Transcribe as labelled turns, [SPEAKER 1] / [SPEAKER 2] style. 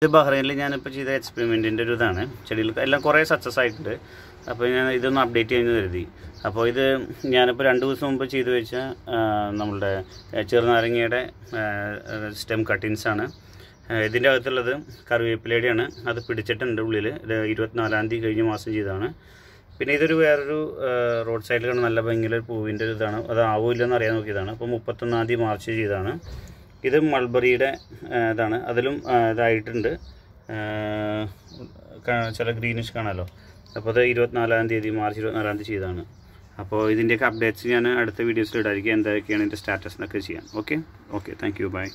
[SPEAKER 1] ഇത് ബഹ്റൈനിൽ ഞാനിപ്പോൾ ചെയ്ത എക്സ്പെരിമെൻറ്റിൻ്റെ ഒരു ഇതാണ് ചെടികൾ എല്ലാം കുറേ സക്സസ് ആയിട്ടുണ്ട് അപ്പോൾ ഞാൻ ഇതൊന്ന് അപ്ഡേറ്റ് ചെയ്യുന്ന കരുതി അപ്പോൾ ഇത് ഞാനിപ്പോൾ രണ്ട് ദിവസം മുമ്പ് ചെയ്തു വെച്ച നമ്മളുടെ ചെറുനാരങ്ങയുടെ സ്റ്റെം കട്ടിങ്സാണ് ഇതിൻ്റെ അകത്തുള്ളത് കറിവേപ്പിലയുടെയാണ് അത് പിടിച്ചിട്ടുണ്ട് ഉള്ളിൽ ഇത് ഇരുപത്തിനാലാം തീയതി കഴിഞ്ഞ മാസം ചെയ്തതാണ് പിന്നെ ഇതൊരു വേറൊരു റോഡ് സൈഡിൽ നല്ല ഭംഗിയിലൊരു പൂവിൻ്റെ ഒരു ഇതാണ് അത് ആവില്ലെന്ന് അറിയാൻ നോക്കിയതാണ് അപ്പോൾ മുപ്പത്തൊന്നാം തീയതി മാർച്ച് ചെയ്തതാണ് ഇത് മൾബറിയുടെ ഇതാണ് അതിലും ഇതായിട്ടുണ്ട് ചില ഗ്രീനിഷ് കാണാമല്ലോ അപ്പോൾ അത് ഇരുപത്തിനാലാം തീയതി മാർച്ച് ഇരുപത്തിനാലാം തീയതി ചെയ്താണ് അപ്പോൾ ഇതിൻ്റെയൊക്കെ അപ്ഡേറ്റ്സ് ഞാൻ അടുത്ത വീഡിയോസിൽ ഇടായിരിക്കും എന്തൊക്കെയാണ് എൻ്റെ സ്റ്റാറ്റസ് എന്നൊക്കെ ചെയ്യാം okay okay thank you by